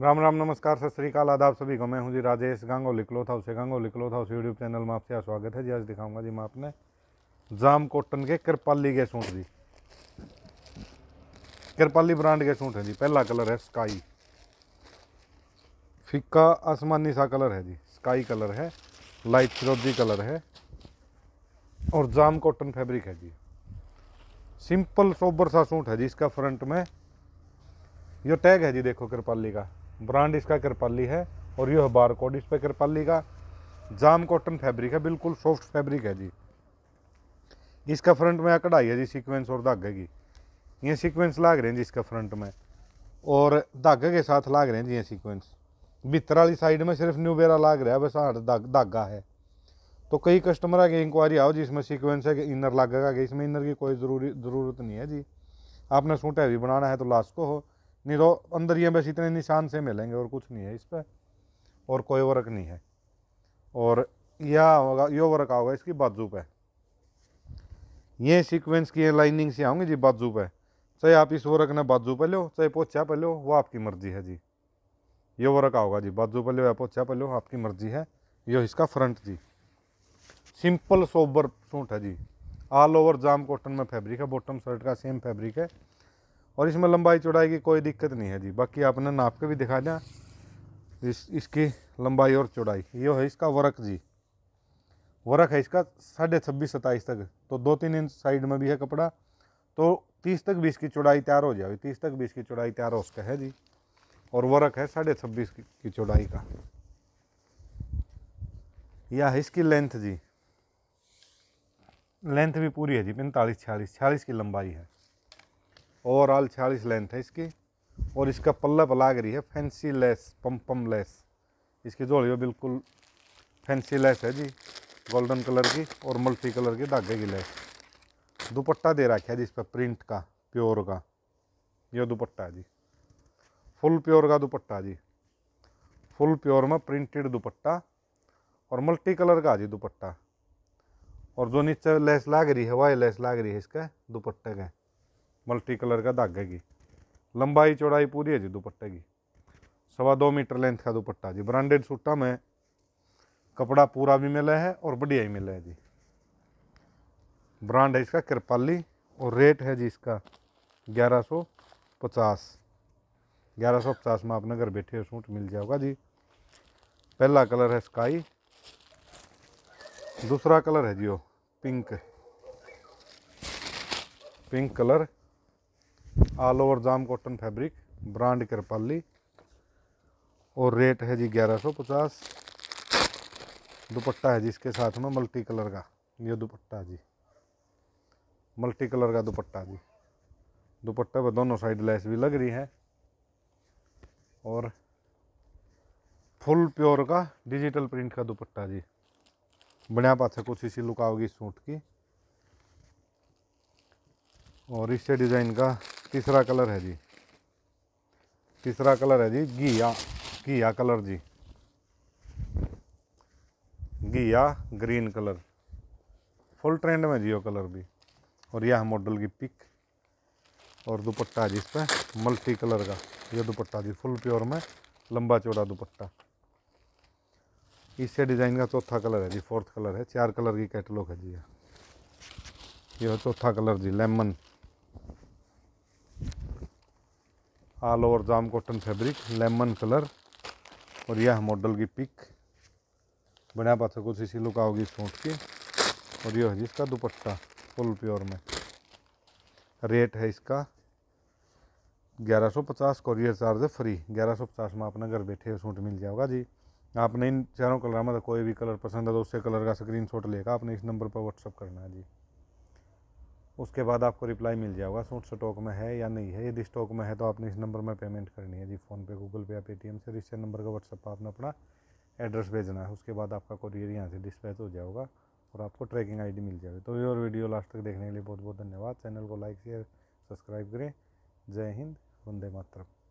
राम राम नमस्कार सत श्रीकाल आदाब सभी को मैं हूं जी राजेश था उसे हाउस लिख लो था उस यूट्यूब चैनल में आपसे स्वागत है जी आज दिखाऊंगा जी मैं आपने जाम कॉटन के कृपाली के सूट जी कृपाली ब्रांड के सूट है जी पहला कलर है स्काई फिक्का आसमानी सा कलर है जी स्काई कलर है लाइट फिरोजी कलर है और जाम कॉटन फैब्रिक है जी सिंपल सोबर सा सूट है जी इसका फ्रंट में यो टैग है जी देखो कृपाली का ब्रांड इसका कृपाली है और यह बार कोड इस पर कृपाली का जाम कॉटन फैब्रिक है बिल्कुल सॉफ्ट फैब्रिक है जी इसका फ्रंट में कढ़ाई है जी सीक्वेंस और धागे की ये सीक्वेंस लाग रहे हैं जी इसका फ्रंट में और धागे के साथ लाग रहे हैं जी ये सीक्वेंस भीतर वाली साइड में सिर्फ न्यू बेरा लाग रहा है बस आठ धागा है तो कई कस्टमर आगे इंक्वायरी आओ जी इसमें सीक्वेंस है कि इनर लागेगा कि इसमें इनर की कोई ज़रूरी ज़रूरत नहीं है जी आपने सूट हैवी बनाना है तो लास्ट को हो नहीं तो अंदर ये बस इतने निशान से मिलेंगे और कुछ नहीं है इस पर और कोई वर्क नहीं है और यह होगा यो वर्क आओगे इसकी बाजू पे ये सीक्वेंस की लाइनिंग से आऊँगी जी बाजू पे चाहे आप इस वर्क ने बाजू पे लो चाहे पोछा पे लो वो आपकी मर्जी है जी यो वर्क आओगा जी बाजू पे लो या पोछा पे लो आपकी मर्जी है यो इसका फ्रंट जी सिंपल सोबर सूट है जी ऑल ओवर जाम कॉटन में फैब्रिक है बॉटम शर्ट का सेम फैब्रिक है और इसमें लंबाई चौड़ाई की कोई दिक्कत नहीं है जी बाकी आपने नाप के भी दिखा दें इस इसकी लंबाई और चौड़ाई ये है इसका वर्क जी वर्क है इसका साढ़े छब्बीस सत्ताईस तक तो दो तीन इंच साइड में भी है कपड़ा तो तीस तक भी इसकी चौड़ाई तैयार हो जाएगी तीस तक भी इसकी चौड़ाई तैयार हो उसका है जी और वर्क है साढ़े छब्बीस की चौड़ाई का यह है इसकी लेंथ जी लेंथ भी पूरी है जी पैंतालीस छियालीस छियालीस की लंबाई है ओवरऑल छियालीस लेंथ है इसकी और इसका पल्ला लाग रही है फैंसी लेस पम्पम लेस इसकी जोड़ी बिल्कुल फैंसी लेस है जी गोल्डन कलर की और मल्टी कलर की धागे की लेस दुपट्टा दे रखा है जी इस पर प्रिंट का प्योर का यह दुपट्टा है जी फुल प्योर का दुपट्टा जी फुल प्योर में प्रिंटेड दुपट्टा और मल्टी कलर का जी दुपट्टा और जो नीचे लेस लाग रही है वाई लेस लाग रही है इसका दुपट्टे का मल्टी कलर का धागे की लंबाई चौड़ाई पूरी है जी दुपट्टे की सवा दो मीटर लेंथ का दुपट्टा जी ब्रांडेड सूटा में कपड़ा पूरा भी मिला है और बढ़िया ही मिला है जी ब्रांड है इसका कृपाली और रेट है जी इसका ग्यारह सौ पचास ग्यारह सौ पचास में आपने घर बैठे हुए सूट मिल जाएगा जी पहला कलर है स्काई दूसरा कलर है जी वो pink pink colour all over जाम कॉटन फैब्रिक ब्रांड कृपाली और रेट है जी ग्यारह सौ पचास दुपट्टा है जी इसके साथ में मल्टी कलर का ये दुपट्टा जी मल्टी कलर का दुपट्टा जी दुपट्टे पर दोनों साइड लेस भी लग रही है और फुल प्योर का डिजिटल प्रिंट का दुपट्टा जी बढ़िया पाथे है कुछ इसी लुक आओगी सूट की और इससे डिज़ाइन का तीसरा कलर है जी तीसरा कलर है जी घिया घिया कलर जी घिया ग्रीन कलर फुल ट्रेंड में जी वो कलर भी और यह मॉडल की पिक और दुपट्टा जी इस पर मल्टी कलर का यह दुपट्टा जी फुल प्योर में लंबा चौड़ा दुपट्टा इससे डिज़ाइन का चौथा कलर है जी फोर्थ कलर है चार कलर की कैटलॉग है जी यह चौथा कलर जी लेमन ऑल ओवर जाम कॉटन फैब्रिक लेमन कलर और यह मॉडल की पिक बना पा सको इसी लुक आओगी सूट की और यह है इसका दुपट्टा फुल प्योर में रेट है इसका 1150 कॉरियर चार्ज फ्री 1150 में अपना घर बैठे सूट मिल जाएगा जी आपने इन चारों कलर में तो कोई भी कलर पसंद है तो उससे कलर का स्क्रीन शॉट लेकर आपने इस नंबर पर व्हाट्सअप करना है जी उसके बाद आपको रिप्लाई मिल जाएगा सूट स्टॉक में है या नहीं है यदि स्टॉक में है तो आपने इस नंबर में पेमेंट करनी है जी फ़ोनपे गूगल पे या पेटीएम से रिश्ते नंबर का व्हाट्सएप पर आपने अपना एड्रेस भेजना है उसके बाद आपका कोरियर यहाँ से डिस्पैच हो जाएगा और आपको ट्रैकिंग आईडी मिल जाएगी तो ये और वीडियो लास्ट तक देखने के लिए बहुत बहुत धन्यवाद चैनल को लाइक शेयर सब्सक्राइब करें जय हिंद वंदे मातरम